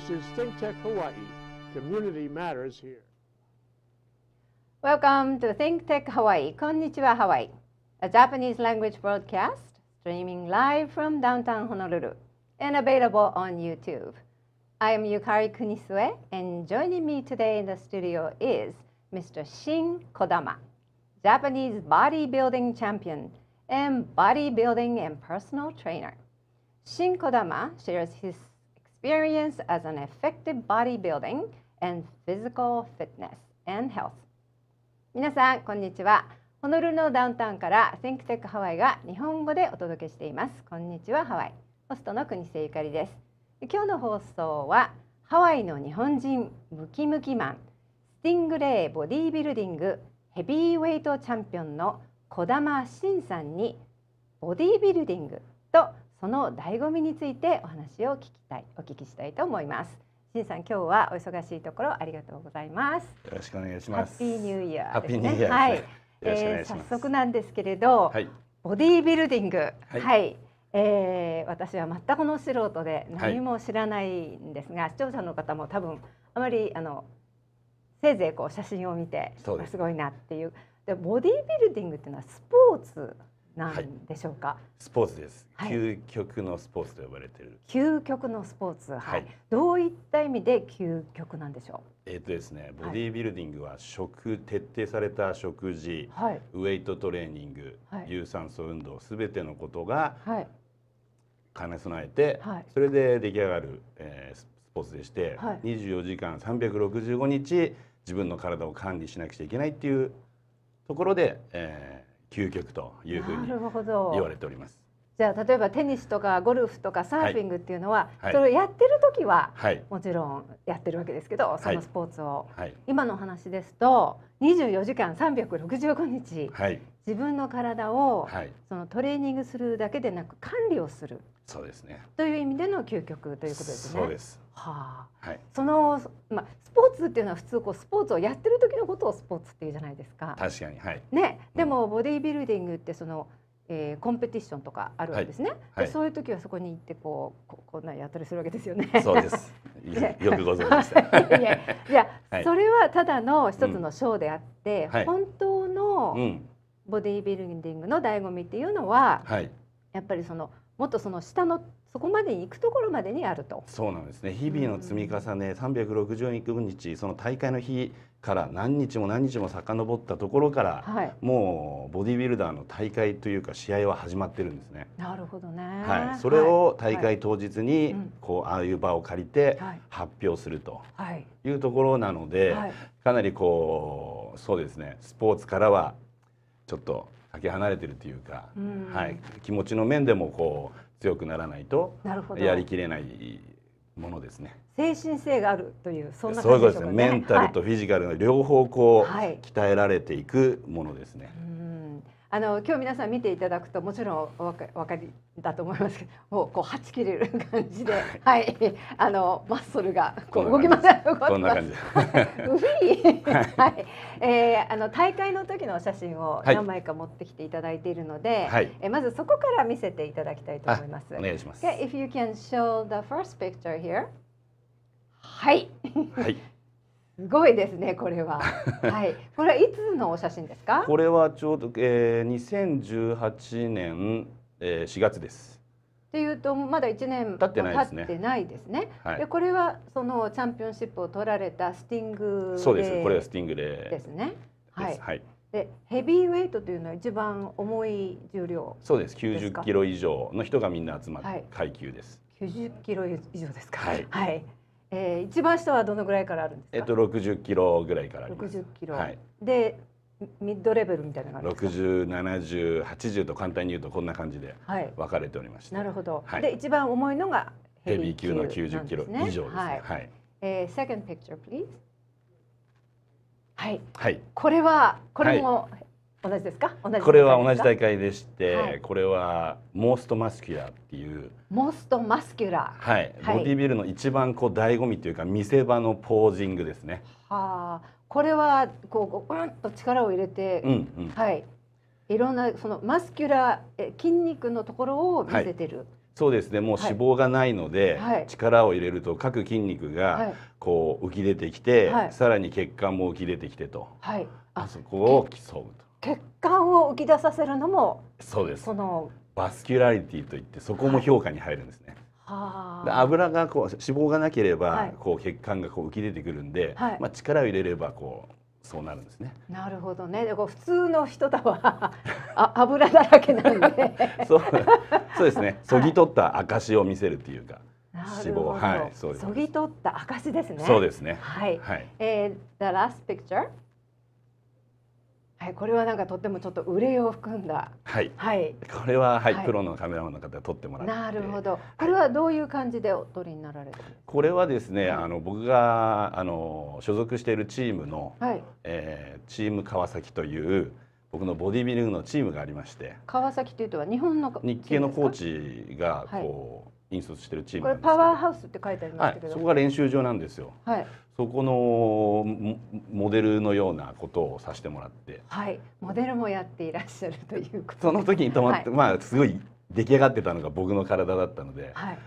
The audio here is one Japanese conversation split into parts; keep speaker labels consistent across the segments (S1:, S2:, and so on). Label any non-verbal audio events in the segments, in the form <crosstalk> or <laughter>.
S1: This is ThinkTech Hawaii. Community matters here. Welcome to ThinkTech Hawaii. Konnichiwa Hawaii, a Japanese language broadcast streaming live from downtown Honolulu and available on YouTube. I am Yukari Kunisue, and joining me today in the studio is Mr. Shin Kodama, Japanese bodybuilding champion and bodybuilding and personal trainer. Shin Kodama shares his experience as an effective bodybuilding and physical fitness and health 皆さんこんにちはホノルルのダウンタウンから t h i セ k クテックハワイが日本語でお届けしていますこんにちはハワイホストの国瀬ゆかりです今日の放送はハワイの日本人ムキムキマンスティングレイボディービルディングヘビーウェイトチャンピオンの児玉慎さんにボディービルディングとその醍醐味についてお話を聞きたいお聞きしたいと思いますしんさん今日はお忙しいところありがとうございます
S2: よろしくお願いしますハッピーニューイヤーですね、ね、はい、えー、早
S1: 速なんですけれど、はい、ボディービルディングはい、はい、えー、私は全くの素人で何も知らないんですが、はい、視聴者の方も多分あまりあのせいぜいこう写真を見てすごいなっていうでボディービルディングっていうのはスポーツなんでしょうか、はい、
S2: スポーツです、はい、究極のスポーツと呼ばれている
S1: 究極のスポーツ、はい、はい、どういった意味で究極なんでしょ
S2: うえっとですねボディービルディングは食、徹底された食事、ウエイトトレーニング、有酸素運動すべてのことが兼ね備えて、それで出来上がる、えー、スポーツでして、はい、24時間365日自分の体を管理しなくちゃいけないっていうところで、えー、究極というふうに
S1: 言われております。じゃあ例えばテニスとかゴルフとかサーフィングっていうのは、はい、それをやってる時は、もちろんやってるわけですけど、はい、そのスポーツを、今の話ですと24時間365日、自分の体を、そのトレーニングするだけでなく管理をするそうですねという意味での究極ということですね。そうですはあ、はい、その、まあ、スポーツっていうのは普通こうスポーツをやってる時のことをスポーツっていうじゃないですか。
S2: 確かに、はい、
S1: ね、でもボディービルディングってその、えー、コンペティションとかあるわけですね、はい、そういう時はそこに行ってこうここんなやったりするわけですよね。そうです <laughs> よくご存知でいやいや、<laughs> それはただの一つのショーであって、うん、本当のボディービルディングの醍醐味っていうのは、はい、やっぱりそのもっとその下のそこまで行くところまでにあるとそ
S2: うなんですね日々の積み重ね、うん、365日その大会の日から何日も何日も遡ったところから、はい、もうボディービルダーの大会というか試合は始まってるんですね。
S1: なるほどね、はい、それを大会
S2: 当日にこう、はい、ああいう場を借りて発表するというところなので、はい、かなりこうそうですねスポーツからはちょっとかけ離れてるというか、うん、はい、気持ちの面でもこう強くならないとやりきれないものですね。
S1: 精神性があるというそんな感じでしょうかね。そうですね。メンタルと
S2: フィジカルの両方こう鍛えられていくものですね。はい
S1: あの今日皆さん見ていただくともちろんお分かかりだと思いますけどもうこうはち切れる感じで、<laughs> はい、あのマッスルがこう動きませんこんな感じ <laughs> はい、えー、あの大会の時の写真を何枚か持ってきていただいているので、はい、えまずそこから見せていただきたいと思います。お願いします。Okay, if you can show the first picture here. はい。はい。<laughs> すごいですねこれは。<laughs> はい。これはいつのお写真ですか？こ
S2: れはちょうど、えー、二千十八年、えー、四月です。
S1: っていうとまだ一年経ってないですね。で、すねはい、で、これはそのチャンピオンシップを取られたスティングそうです。これはステ
S2: ィングレーです
S1: ね。はい。はい。でヘビーウェイトというのは一番重い重量
S2: そうです九十キロ以上の人がみんな集まる階級です、
S1: はい、キロ以上ですか、はい、はいえー、一番下はどのぐらいからあるんです
S2: か。えっと六十キロぐらいから六十キロ。はい。
S1: でミッドレベルみたいな感じ
S2: 六十七十八十と簡単に言うとこんな感じで分かれておりまして。は
S1: い、なるほど。はい、で一番重いのがヘビー級の九十キロ以上ですね。はい。はい、えー、second picture please。はい。はい。これはこれも、はい同じですかこれは同じ大会
S2: でして、はい、これはモーストマスキュラーっていう
S1: モーストマスキュラ
S2: ー、はい、はい、ボディビルの一番こう醍醐味というか見せ場のポージングですね
S1: はあこれはこううんと力を入れて、うんうん、はいいろんなそのマスキュラー筋肉のところを見せてる、はい、
S2: そうですねもう脂肪がないので、力を入れると各筋肉がこう浮き出てきて、さらに血管も浮き出てきてと、
S1: はい、あそこを競うと。血管を浮き出させるのもそうですその
S2: バスキュラリティといってそこも評価に入るんですね。
S1: はい、
S2: 油がこう脂肪がなければ、はい、こう血管がこう浮き出てくるんで、はい、まあ、力を入れればこうそうなるんですね。
S1: なるほどね。で、こう普通の人だわあ油だらけなんで <laughs> そ
S2: う。そうですね。そぎ取った証を見せるっていうか。
S1: はい、脂肪はい。そうです。そぎ取った証ですね。そうです
S2: ね。はい。はい。
S1: えー、the last picture. はい、これはなんかとってもちょっと憂いを含んだ。はい。はい。こ
S2: れは、はい、はい、プロのカメラマンの方撮ってもらって。
S1: なるほど。これはどういう感じでお撮りになられる、
S2: これはですね、あの僕があの所属しているチームの、はい、えー、チーム川崎という僕のボディビルのチームがありまして。
S1: 川崎というとは日本の日系のコ
S2: ーチがこう。はい引率してるチームこれ
S1: パワーハウスって書いてありますけど、はい、そこ
S2: が練習場なんですよ、はい、そこのモデルのようなことをさせてもらって
S1: はいモデルもやっていらっしゃるということそ
S2: の時に止まって、はい、まあすごい出来上がってたのが僕の体だったので、はい、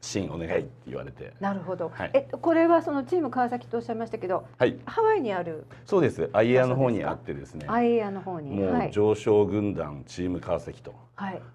S2: シーンお願いって言われて
S1: なるほど、はい、えこれはそのチーム川崎とおっしゃいましたけど、はい、ハワイにある
S2: そうですアイエアの方にあってですねア
S1: イエアの方にもう
S2: 上昇軍団チーム川崎と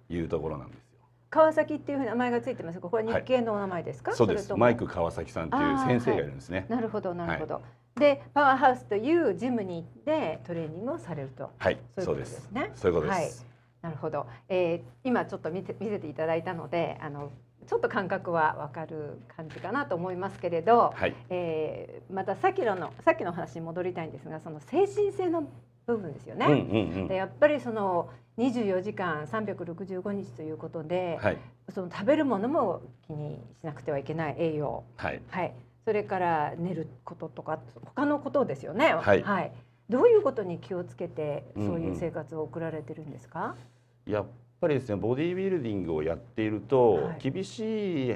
S2: いうところなんです、
S1: 川崎っていう名前がついてますここは日系のお名前ですか、はい、そうですマイク
S2: 川崎さんという先生がいるんですね、はい、なるほどなるほど、は
S1: い、でパワーハウスというジムに行ってトレーニングをされるとはいそうですねそういうことです、なるほど、えー、今ちょっと見て見せていただいたのであのちょっと感覚はわかる感じかなと思いますけれど、はい、えー、またさっきのさっきの話に戻りたいんですがその精神性の部分ですよね。うんうんうん、でやっぱりその24時間365日ということで、はい、その食べるものも気にしなくてはいけない栄養、はい、はい、それから寝ることとか他のことですよね、はい、はい、どういうことに気をつけてそういう生活を送られてるんですか、
S2: うんうん、やっぱりですねボディービルディングをやっていると厳しい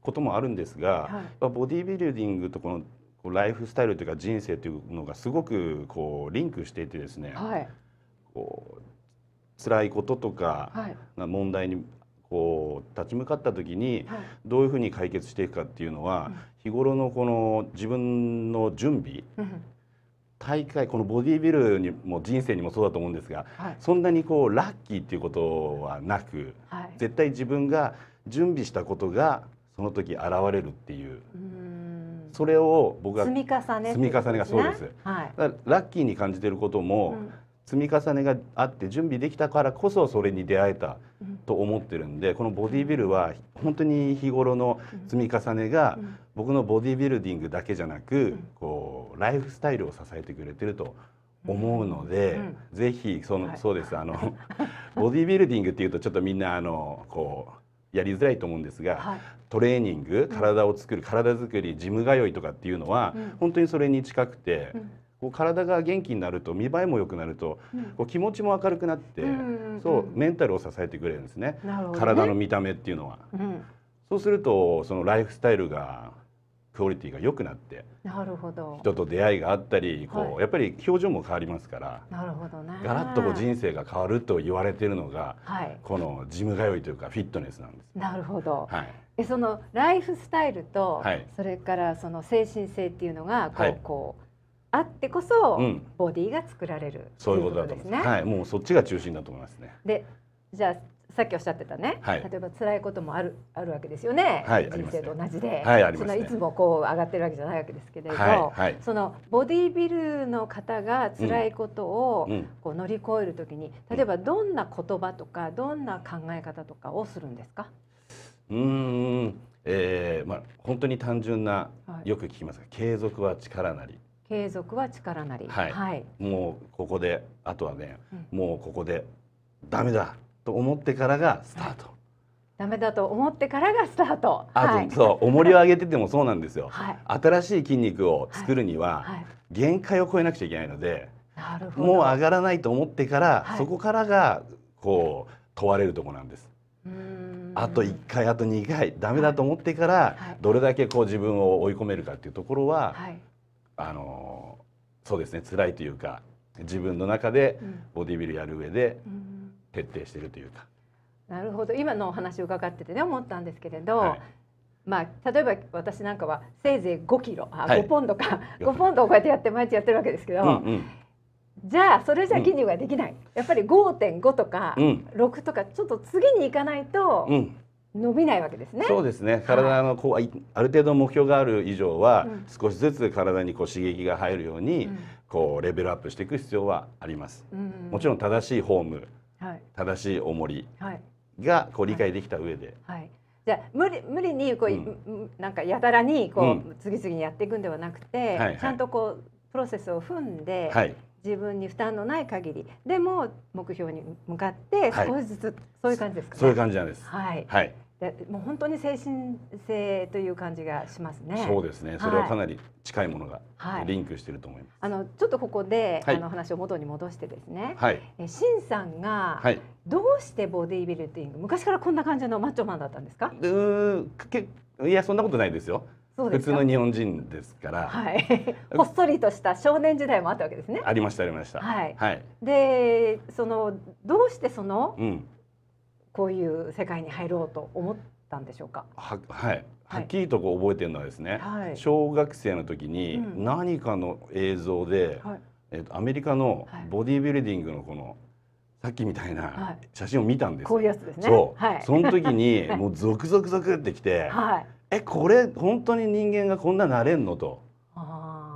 S2: こともあるんですが、ボディービルディングとこのライフスタイルというか人生というのがすごくこうリンクしていてですね、はい、こう辛いこととかが問題にこう立ち向かった時にどういうふうに解決していくかっていうのは日頃のこの自分の準備、うん大会このボディービルにも人生にもそうだと思うんですが、はい、そんなにこうラッキーっていうことはなく、はい、絶対自分が準備したことがその時現れるっていう。うそれを僕が積み
S1: 重ね積み重ねがそうです、はい、
S2: ラッキーに感じてることも、積み重ねがあって準備できたからこそそれに出会えたと思ってるんで、このボディビルは本当に日頃の積み重ねが僕のボディビルディングだけじゃなく、こうライフスタイルを支えてくれてると思うので、うん、ぜひその、はい、そうですあの <laughs> ボディビルディングっていうとちょっとみんなあのこうやりづらいと思うんですが、トレーニング体を作る体づくりジム通いとかっていうのは、うん、本当にそれに近くて、うん、こう体が元気になると見栄えも良くなると、うん、こう気持ちも明るくなって、そうメンタルを支えてくれるんですね、なるほね、体の見た目っていうのは。うん、そうするとそのライフスタイルがクオリティが良くなって
S1: なるほど人
S2: と出会いがあったりこう、はい、やっぱり表情も変わりますから
S1: なるほど、ね、ガラッとこう人
S2: 生が変わると言われているのが、はい、このジム通いというかフィットネスなんです。
S1: なるほど、はい、えそのライフスタイルと、はい、それからその精神性っていうのがこうはい、こうあってこそ、うん、ボディが作られるそういうことだと思います、ね、は
S2: い、もうそっちが中心だと思いますね。
S1: でじゃさっきおっしゃってたね、はい、例えば辛いこともあるあるわけですよね、はい、人生と同じで、はい、ね、そのいつもこう上がってるわけじゃないわけですけれど、はい、そのボディービルの方が辛いことをこう乗り越えるときに、うん、例えばどんな言葉とかどんな考え方とかをするんですか、うん
S2: うんえーまあ、本当に単純な、はい、よく聞きますが継続は力なり
S1: 継続は力なり、はい、はい、
S2: もうここであとはね、うん、もうここでダメだと思ってからがスタート、はい、
S1: ダメだと思ってからがスタートあと、はい、そう重りを
S2: 上げててもそうなんですよ、新しい筋肉を作るには、限界を超えなくちゃいけないので
S1: なるほどもう
S2: 上がらないと思ってから、そこからがこう問われるとこなんですあと1回あと2回ダメだと思ってから、どれだけこう自分を追い込めるかっていうところは、はい、あのそうですね辛いというか自分の中でボディビルやる上で徹底してるというか。
S1: うなるほど今のお話を伺っててね思ったんですけれど、はいまあ、例えば私なんかはせいぜい5キロあ、5ポンドか、は5ポンドをこうやってやって毎日やってるわけですけど、うんうん、じゃあそれじゃ記入ができない、うん、やっぱり5.5とか6とかちょっと次に行かないと伸びないわけですね、うん、そう
S2: ですね体のこう、はい、ある程度目標がある以上は、少しずつ体にこう刺激が入るように、こうレベルアップしていく必要はあります、
S1: うんうん、もちろ
S2: ん正しいフォーム、はい、正しい重りがこう理解できた上で、
S1: はい、はいじゃ無理無理にこう、うん、なんかやたらにこう、うん、次々にやっていくんではなくて、はいはい、ちゃんとこうプロセスを踏んで、はい、自分に負担のない限りでも目標に向かって少しずつ、はい、そういう感じですか、ね、そういう感じな
S2: んです。はい。はい。
S1: でもう本当に精神性という感じがしますね。そうですね。それはかな
S2: り近いものがリンクしていると思います。
S1: はい、あのちょっとここで、はい、あの話を元に戻してですね。はい。えシンさんがどうしてボディービルディング、昔からこんな感じのマッチョマンだったんですか？
S2: うん、けいやそんなことないですよ。普通の日本人ですから、は
S1: い、<laughs> ほっそりとした少年時代もあったわけですね。
S2: ありましたありました。はい。はい、
S1: でそのどうしてその、うん、こういう世界に入ろうと思ったんでしょうか。
S2: ははい。はっきりとこう覚えてるのはですね、はい、小学生の時に何かの映像で、うん、えっとアメリカのボディービルディングのこのさっきみたいな写真を見たんです、はい、こ
S1: ういうやつですね。そう。はい、その時に <laughs> もう
S2: ゾクゾクゾクってきて。はいえこれ本当に人間がこんななれんのと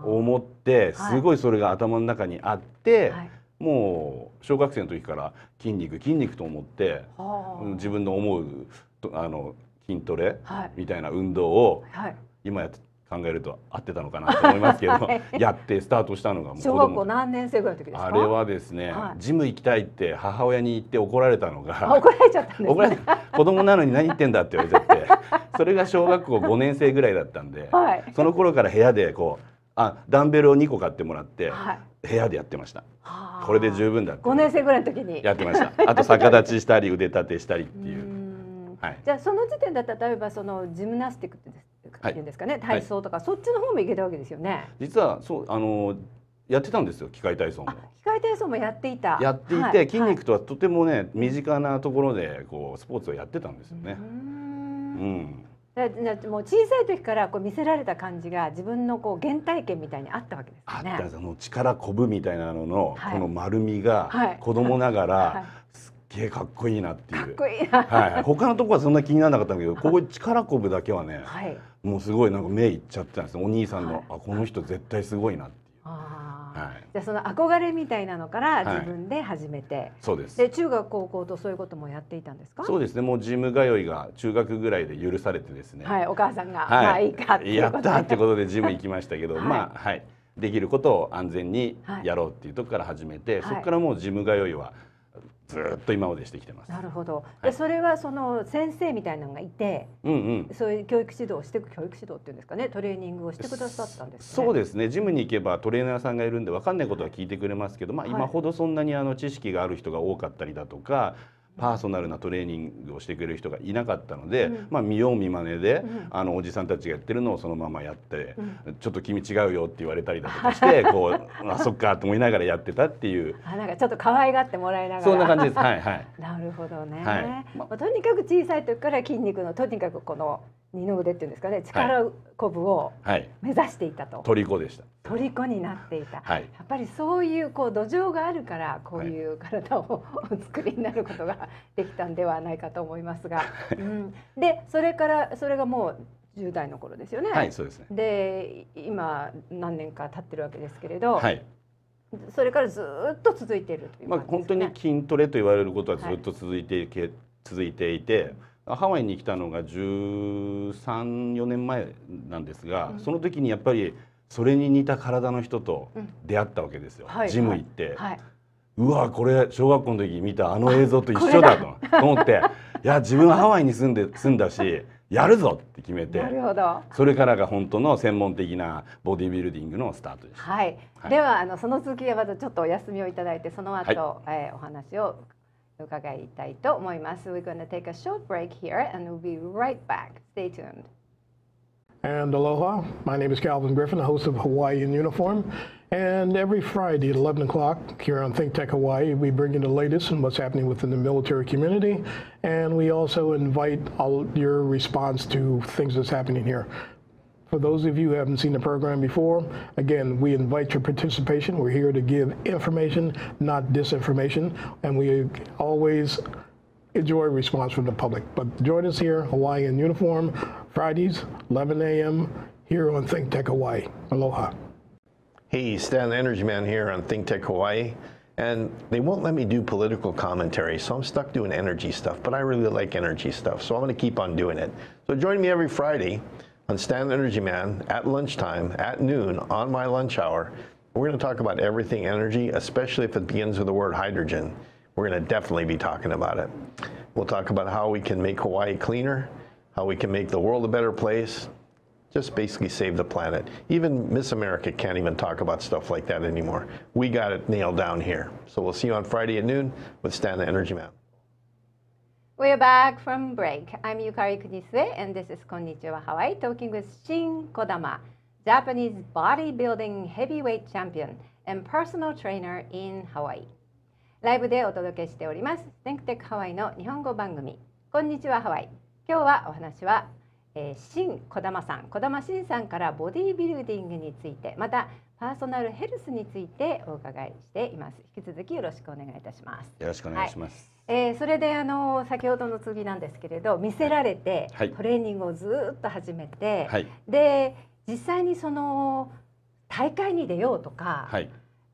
S2: 思ってすごいそれが頭の中にあって、はい、もう小学生の時から筋肉筋肉と思って自分の思うあの筋トレみたいな運動を今やって考えると合ってたのかなと思いますけど、<laughs> はい、やってスタートしたのがもう小学校
S1: 何年生ぐらいの時ですかあれは
S2: ですね、はい、ジム行きたいって母親に言って怒られたのが怒
S1: られちゃったんです、ね、怒られ
S2: 子供なのに何言ってんだって言われちゃって <laughs> それが小学校5年生ぐらいだったんで、はい、その頃から部屋でこうあダンベルを2個買ってもらって、部屋でやってました、これで十分だって5
S1: 年生ぐらいの時にやってましたあと逆立
S2: ちしたり腕立てしたりっていう。はい、
S1: じゃあその時点だったら例えばそのジムナスティックって
S2: ていうんですかね、はい、体操
S1: とか、そっちの方も行けたわけですよね。
S2: 実はそうあのやってたんですよ機械体操も
S1: 機械体操もやっていたやっていて、はい、筋肉
S2: とはとてもね身近なところでこうスポーツをやってたんですよね。うん
S1: もう小さい時からこう見せられた感じが自分のこう原体験みたいにあったわけですね。あった
S2: その力こぶみたいなのの、はい、この丸みが子供ながら、はい、げえかっこいいなってい
S1: う。いいはい。
S2: 他のとこはそんな気にならなかったんだけど、ここ力こぶだけはね、はい、もうすごいなんか目いっちゃってたんです。お兄さんの、はい、あこの人絶対すごいなっていう。
S1: はい、じゃあその憧れみたいなのから自分で始めて、はい、そうですで中学高校とそういうこともやっていたんですかそ
S2: うですねもうジム通いが中学ぐらいで許されてですねは
S1: いお母さんが、はい、まあいいかってやったってことでジム行きま
S2: したけど、はい、まあはいできることを安全にやろうっていうとこから始めて、そこからもうジム通いはずっと今までしてきてま
S1: す。なるほど。で、はい、それはその先生みたいなのがいて、うんうん、そういう教育指導をしていく教育指導っていうんですかね、トレーニングをしてくださったんです、
S2: ね、そうですね。ジムに行けばトレーナーさんがいるんでわかんないことは聞いてくれますけど、まあ今ほどそんなにあの知識がある人が多かったりだとか、パーソナルなトレーニングをしてくれる人がいなかったので、うん、まあ、見よう見まねで、うん、あのおじさんたちがやってるのをそのままやって、うん、ちょっと君違うよって言われたりだとかして <laughs> こうあそっかと思いながらやってたっていう
S1: あなんかちょっと可愛がってもらいながらそんな感じですはいはい <laughs> なるほどね、はいまあ、とにかく小さい時から筋肉のとにかくこの二の腕っていうんですかね力こぶを目指していたと、はい、虜でした虜になっていた、はい、やっぱりそういうこう土壌があるからこういう体をお作りになることができたんではないかと思いますが、うん、でそれからそれがもう10代の頃ですよね。はい、そうですね。で、今何年か経ってるわけですけれど、はい、それからずっと続いているという、ね、まあ
S2: 本当に筋トレと言われることはずっと続いてけ、はい、続いていて、ハワイに来たのが134年前なんですが、うん、その時にやっぱりそれに似た体の人と出会ったわけですよ、うんジム行って。はい、うわこれ小学校の時見たあの映像と一緒だと思っていや自分はハワイに住んで住んだしやるぞって決めてそれからが本当の専門的なボディビルディングのスタートで
S1: した、はい、はい、ではあのその続きはまずちょっとお休みをいただいてその後、はい、えー、お話を we are going to take a short break here and we'll be right back. Stay tuned. And
S2: aloha. My name is Calvin Griffin, the host of Hawaii in Uniform. And every Friday at 11 o'clock here on Think Tech Hawaii, we bring you the latest and what's happening within the military community. And we also invite all your response to things that's happening here. For those of you who haven't seen the program before, again, we invite your participation. We're here to give information, not disinformation, and we always enjoy response from the public. But join us here, Hawaii in uniform, Fridays, 11 a.m.,
S1: here on Think Tech Hawaii. Aloha.
S2: Hey, Stan the Energy Man here on Think Tech Hawaii. And they won't let me do political commentary, so I'm stuck doing energy stuff. But I really like energy stuff, so I'm going to keep on doing it. So join me every Friday on Stan Energy Man at lunchtime, at noon, on my lunch hour. We're going to talk about everything energy, especially if it begins with the word hydrogen. We're going to definitely be talking about it. We'll talk about how we can make Hawaii cleaner, how we can make the world a better place, just basically save the planet. Even Miss America can't even talk about stuff like that anymore. We got it nailed down here. So we'll see you on Friday at noon with Stan the Energy Man.
S1: We're back from break. I'm Yukari Kunisue, and this is Konnichiwa Hawaii, talking with Shin Kodama, Japanese bodybuilding heavyweight champion and personal trainer in Hawaii. ライブでお届けしております。Think Tech Hawaii の日本語番組、こんにちはハワイ。今日はお話は、えー、シン・小玉さん、小玉シンさんからボディビルディングについて、またパーソナルヘルスについてお伺いしています。引き続きよろしくお願いいたします。よろしくお願いします。はいえー、それであの先ほどの次なんですけれど見せられて、はい、トレーニングをずっと始めて、はい、で実際にその大会に出ようとか、はい、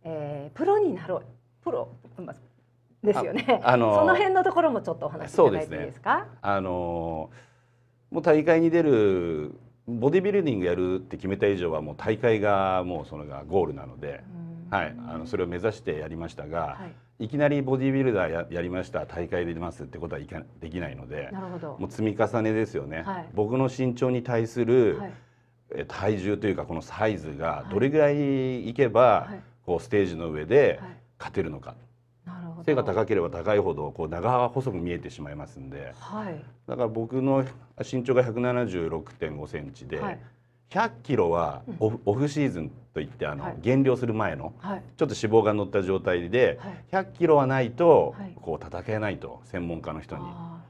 S1: えー、プロになろうプロ、ま、ですよねあ、あのその辺のところもちょっとお話しいただいていいですか、ね、
S2: あのもう大会に出るボディビルディングやるって決めた以上はもう大会がもうそれがゴールなので、はい、あのそれを目指してやりましたが、はいいきなりボディービルダーややりました大会で出ますってことはいかできないのでもう積み重ねですよね、はい、僕の身長に対する、はい、体重というかこのサイズがどれぐらいいけば、はい、こうステージの上で勝てるのか。背が高ければ高いほどこう長は細く見えてしまいますんで、はい、だから僕の身長が176.5センチで、はい、100キロはオフ,、オフシーズンといってあの、減量する前の、ちょっと脂肪が乗った状態で、は100キロはないと、こう戦えないと専門家の人に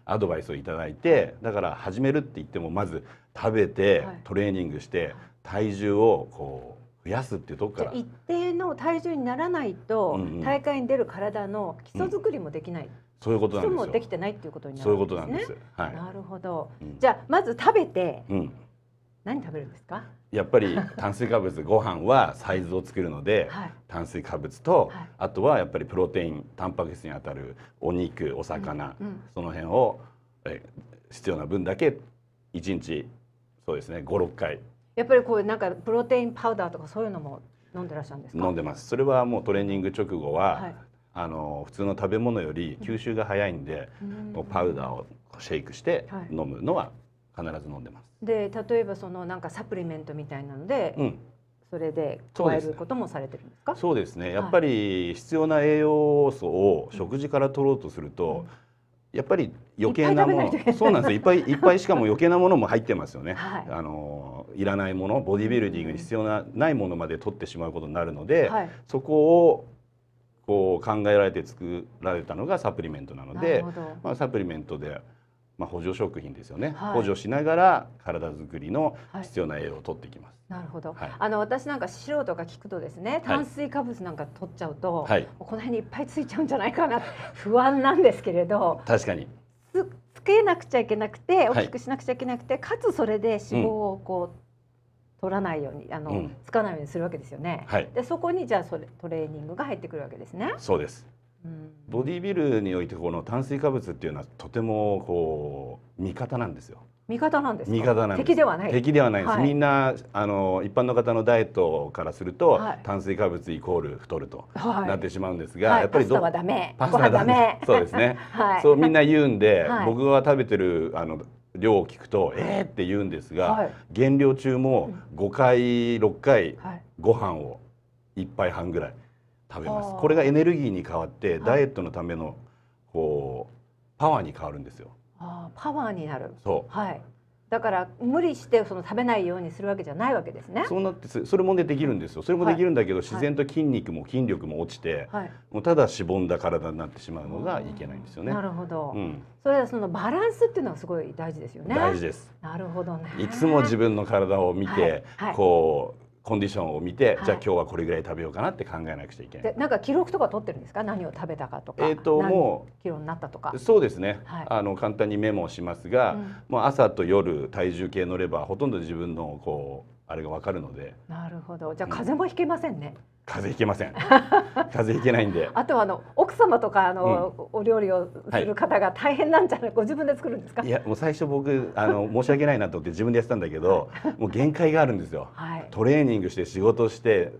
S2: アドバイスを頂いてだから始めるって言ってもまず食べて、トレーニングして体重をこう増やすっていうとこから一
S1: 定の体重にならないと、大会に出る体の基礎作りもできない、うん、
S2: そういうことなんですよ。もできてな
S1: いっていうことになるんですね。そういうことなんです。はい。なるほど。うん、じゃあまず食べて、うん何食べるんですか
S2: やっぱり炭水化物ご飯はサイズを作るので、はい、炭水化物と、はい、あとはやっぱりプロテインタンパク質にあたるお肉お魚、うんうん、その辺をえ必要な分だけ1日そうですね56回
S1: やっぱりこうなんかプロテインパウダーとかそういうのも飲んでらっしゃるんですか飲んでます
S2: それはもうトレーニング直後は、はい、あの普通の食べ物より吸収が早いんで、うん、パウダーをシェイクして飲むのは必ず飲んでます。
S1: で例えばそのなんかサプリメントみたいなので、うん、それで加えることもされてるんで
S2: すかそうですね、やっぱり必要な栄養素を食事から取ろうとすると、うん、やっぱり余計なものそうなんですよ。いっぱいいっぱいしかも余計なものも入ってますよね、<laughs> はい、あのいらないものボディビルディングに必要な、うん、ないものまで取ってしまうことになるので、はい、そこをこう考えられて作られたのがサプリメントなのでまあ、サプリメントでまあ、補助食品ですよね、はい、補助しながら体づくりの必要な栄養を取っていき
S1: ます。はい、なるほど、はい、あの私なんか素人が聞くとですね炭水化物なんか取っちゃうと、はい、この辺にいっぱいついちゃうんじゃないかな <laughs> 不安なんですけれど確かにつつけなくちゃいけなくて大きくしなくちゃいけなくて、かつそれで脂肪をこう、うん取らないようにあの、うん、つかないようにするわけですよね。はい、でそこにじゃあそれトレーニングが入ってくるわけですね。そ
S2: うです。ボディービルにおいてこの炭水化物っていうのはとてもこう味方なんですよ。
S1: 味方なんです味方なん敵ではない敵
S2: ではないです、はい、みんなあの一般の方のダイエットからすると、はい、炭水化物イコール太るとなってしまうんですが、はい、やっぱりパスタはダ
S1: メパスタダメそうですね、そうみんな
S2: 言うんで、僕は食べてるあの量を聞くと「えー!」って言うんですが、減量中も5回6回ご飯を1杯半ぐらい食べますこれがエネルギーに変わってダイエットのためのこうパワーに変わるんですよ
S1: ああ、パワーになるそうはいだから無理してその食べないようにするわけじゃないわけですね。そう
S2: なってそれもねできるんですよ。それもできるんだけど、自然と筋肉も筋力も落ちて、はい、もうただしぼんだ体になってしまうのがいけないんですよね。なるほど。うん、
S1: それはそのバランスっていうのはすごい大事ですよね。大事です。なるほどね。いつ
S2: も自分の体を見て、はい、こコンディションを見て、はい、じゃあ今日はこれぐらい食べようかなって考えなくちゃいけな
S1: い。なんか記録とか取ってるんですか？何を食べたかとか、えっ、ー、ともうキロになったとか。
S2: そうですね。はい、あの簡単にメモをしますが、うん、もう朝と夜体重計乗ればほとんど自分のこうあれがわかるので。
S1: なるほど。じゃあ風邪もひけませんね。うん
S2: 風邪ひけません。<laughs> 風邪ひけないんで。あ
S1: とはあの奥様とかあの、うん、お料理をする方が大変なんじゃない、ご自分で作るんですか。いや
S2: もう最初僕あの <laughs> 申し訳ないなと思って自分でやってたんだけど、もう限界があるんですよ。はい、トレーニングして仕事して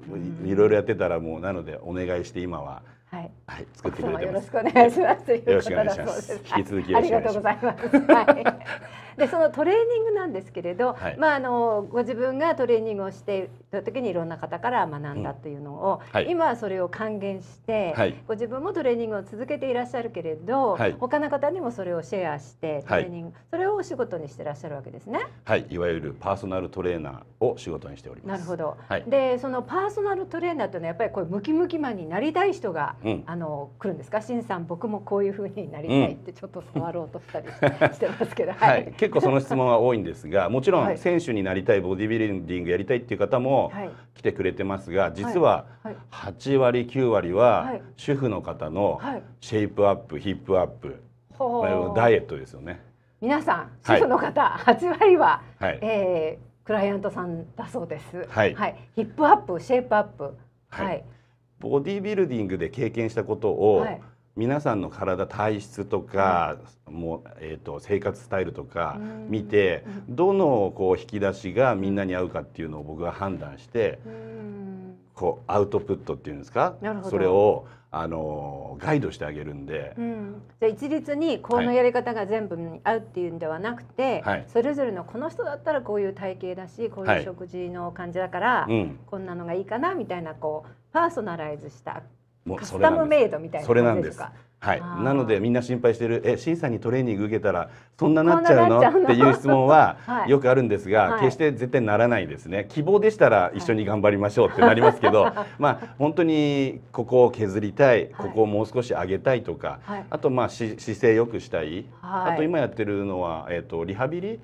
S2: いろいろやってたらもうなのでお願いして今は。はい、はい、
S1: 作ってくれてます。よろしくお願いします。よろしくお願いします。引き続きよろしくお願いします。ありがとうございます。はいでそのトレーニングなんですけれど、はい、まああのご自分がトレーニングをしている時にいろんな方から学んだというのを、うんはい、今はそれを還元して、はい、ご自分もトレーニングを続けていらっしゃるけれど、はい、他の方にもそれをシェアしてトレーニング、それをお仕事にしてらっしゃるわけですね。
S2: はい、いわゆるパーソナルトレーナーを仕事にしております。なるほど。
S1: でそのパーソナルトレーナーというのはやっぱりこうムキムキマンになりたい人が、うん、あの来るんですか、しんさん僕もこういうふうになりたいってちょっと触ろうとしたりし <laughs> てますけど、うん、は
S2: い。結構その質問は多いんですがもちろん選手になりたいボディビルディングやりたいっていう方も来てくれてますが実は8割9割は主婦の方のシェイプアップヒップアップダイエットですよね。
S1: 皆さん主婦の方、はい、8割は、はい、えー、クライアントさんだそうです。はい、はい、ヒップアップシェイプアップ、はい、
S2: ボディビルディングで経験したことを、皆さんの体体質とか、もうえーと、生活スタイルとか見て、どのこう引き出しがみんなに合うかっていうのを僕は判断して、こうアウトプットっていうんですかそれをあのガイドしてあげるんで、
S1: うん、じゃ一律にこのやり方が全部合うっていうんではなくて、はい、それぞれのこの人だったらこういう体型だしこういう食事の感じだから、はいうん、こんなのがいいかなみたいなこうパーソナライズした
S2: もカスタムメイドみたいなそれなんですはい、なのでみんな心配してる「え審査にトレーニング受けたらそんななっちゃうの?」っていう質問は <laughs> よくあるんですが、はい、決して絶対ならないですね希望でしたら一緒に頑張りましょうってなりますけど、はい、まあ本当にここを削りたいここをもう少し上げたいとか、はい、あとまあ姿勢よくしたい、あと今やってるのは、えーと、リハビリ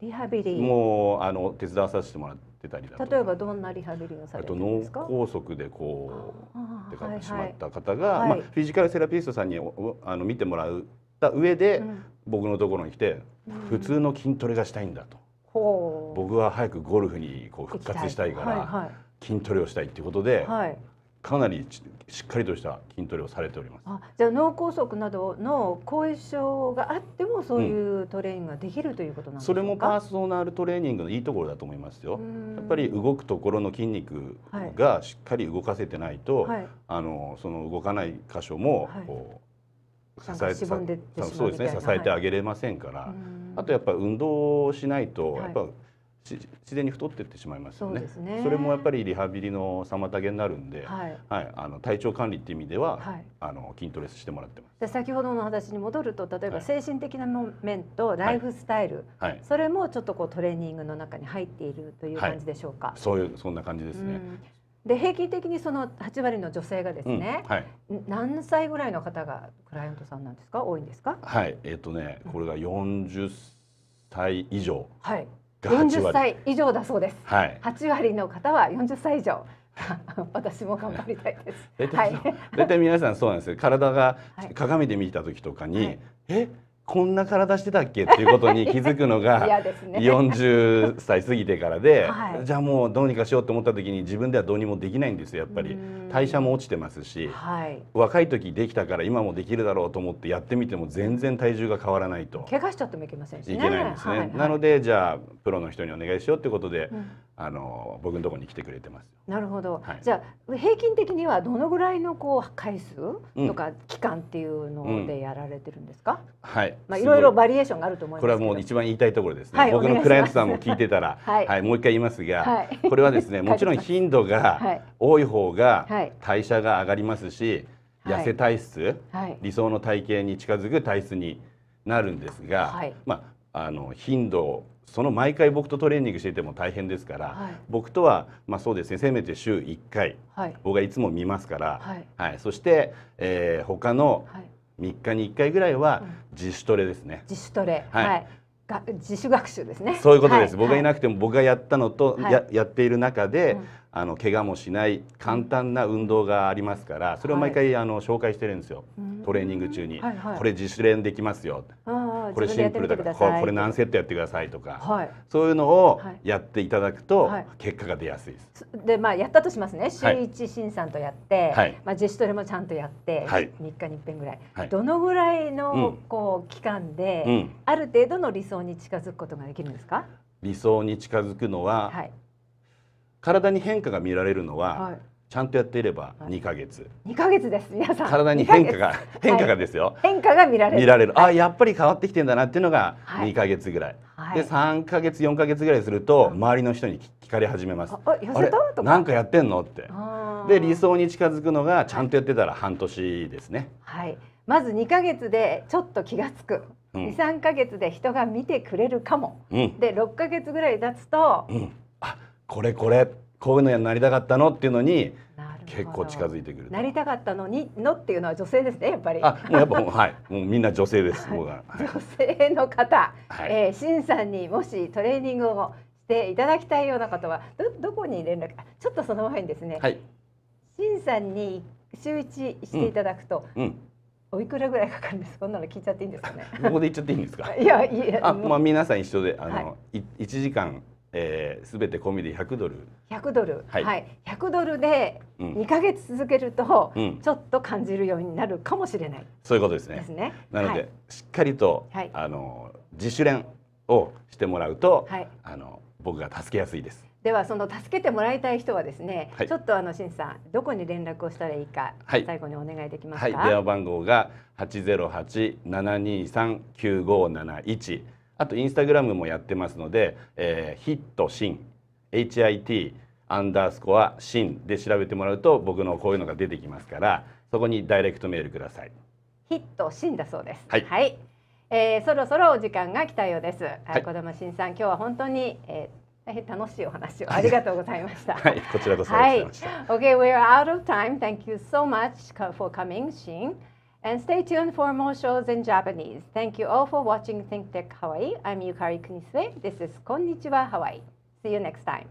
S1: リハビリも
S2: あの手伝わさせてもらってってた
S1: りだと例えばどんなリハビリをされてるんですか脳
S2: 梗塞でこ
S1: う出かってしまっ
S2: た方が、はいはい、まあ、フィジカルセラピストさんにあの見てもらった上で、うん、僕のところに来て、普通の筋トレがしたいんだと、うん、僕は早くゴルフにこう復活したいから、はいはい、筋トレをしたいっていうことで、はい、かなりしっかりとした筋トレをされております。
S1: あじゃあ脳梗塞などの後遺症があってもそういうトレーニングができるということなんですか、うん、
S2: それもパーソナルトレーニングのいいところだと思いますよ。やっぱり動くところの筋肉がしっかり動かせてないと、はい、あのその動かない箇所もこう、はい、支えそうですね支えてあげれませんから、あとやっぱ運動をしないとやっぱ、はい自然に太ってってしまいますよねそねそれもやっぱりリハビリの妨げになるんで、はい、はい、あの体調管理っていう意味では、はい、あの筋トレしてもらってま
S1: すで先ほどの話に戻ると例えば精神的な面とライフスタイル、はい、それもちょっとこうトレーニングの中に入っているという感じでしょうか、
S2: そういうそんな感じですね。
S1: で平均的にその8割の女性がですね、うんはい、何歳ぐらいの方がクライアントさんなんですか多いんですか
S2: はいえっ、ー、とねこれが40歳以上、
S1: はい、が40歳以上だそうです、はい、8割の方は40歳以上 <laughs> 私も頑張りたいです。はい。
S2: 大体、皆さんそうなんですよ。体が鏡で見た時とかに、はい、えこんな体してたっけっていうことに <laughs> 気づくのが40歳過ぎてからで、はい、じゃあもうどうにかしようと思った時に自分ではどうにもできないんですよやっぱり代謝も落ちてますし、はい、若い時できたから今もできるだろうと思ってやってみても全然体重が変わらないと
S1: 怪我しちゃってもいけませんし、ね、いけないんですね、はいはい、なの
S2: でじゃあプロの人にお願いしようってことで、うん、あの僕のとこに来てくれてます
S1: なるほど、はい、じゃあ平均的にはどのぐらいのこう回数とか期間っていうのでやられてるんですか、
S2: うん、はいまあいろいろ
S1: バリエーションがあると思いますこれはもう一
S2: 番言いたいところですね、はい、僕のクライアントさんも聞いてたら、<laughs> はい、はい、もう一回言いますが、はい、これはですね <laughs> もちろん頻度が多い方が代謝が上がりますし、痩せ体質、理想の体型に近づく体質になるんですが、まああの頻度その毎回僕とトレーニングしてても大変ですから、はい、僕とは、まあ、そうですねせめて週1回、はい、僕はいつも見ますから、はい、はい、そして、えー、他の3日に1回ぐらいは自主トレですね。自
S1: 主トレ、はい、はいが自主学習ですね。そういうことです。はい、僕がいな
S2: くても僕がやったのと、はい、ややっている中で、うん、あの怪我もしない簡単な運動がありますから、それを毎回、はい、あの紹介してるんですよ。トレーニング中に、はいはい、これ自主練できますよ。これシンプルだからこれ何セットやってくださいとか、はい、そういうのをやっていただくと結果が出やすいです。
S1: でまあやったとしますね週1新さんとやって、はい、まあ、ジェトレもちゃんとやって、はい、3日に1遍ぐらい、はい、どのぐらいのこう期間で、うん、ある程度の理想に近づくことができるんですか
S2: 理想に近づくのは、体に変化が見られるのは、ちゃんとやっていれば二ヶ月。
S1: 2ヶ月です皆さん。体に変化が変化がですよ、はい、変化が見られる。見ら
S2: れる。あ、やっぱり変わってきてんだなっていうのが2ヶ月ぐらい。はい、で3か月4か月ぐらいすると周りの人に聞かれ始めます。あ、痩せたとなんかやってんのって。で理想に近づくのがちゃんとやってたら半年ですね。
S1: はい。まず2か月でちょっと気が付く。うん、23か月で人が見てくれるかも、うん、で6か月ぐらい経つと、
S2: うん、あこれこれこういうのになりたかったのっていうのに結構近づいてくる
S1: なりたかったのにのっていうのは女性ですねやっぱりあもうやっぱは
S2: いもうみんな女性です、は
S1: 女性の方、はい、えー、しんさんにもしトレーニングをしていただきたいような方はどどこに連絡ちょっとその前にですね、はい、しんさんに週一していただくと、うん、うんおいくらぐらいかかるんですこんなの聞いちゃっていいんですかねここ
S2: で言っちゃっていいんですか <laughs> いやいやあまあ皆さん一緒であの、はい、時間えー、全て込みで100ドル
S1: 100ドルはい、はい、100ドルで2か月続けると、うん、ちょっと感じるようになるかもしれない、
S2: そういうことですねですねなので、はい、しっかりと、はい、あの自主練をしてもらうと、は
S1: い、あの
S2: 僕が助けやすいです
S1: ではその助けてもらいたい人はですね、はい、ちょっとあのしんさんどこに連絡をしたらいいか、はい、最後にお願いできますか、はい、電話
S2: 番号が808-723-9571あとインスタグラムもやってますので、えー、ヒットシン HIT アンダースコアシンで調べてもらうと僕のこういうのが出てきますからそこにダイレクトメールください
S1: ヒットシンだそうです、はい、はい、えー、そろそろお時間が来たようです、はい、子どもさん今日は本当に、えー楽しいお話をありがとうございました。<laughs> はい、こちらこそはい、okay, we are out of time. Thank you so much for coming, Shin. And stay tuned for more shows in Japanese. Thank you all for watching Think Tech Hawaii. I'm Yukari Kunisue. This is Konnichiwa Hawaii. See you next time.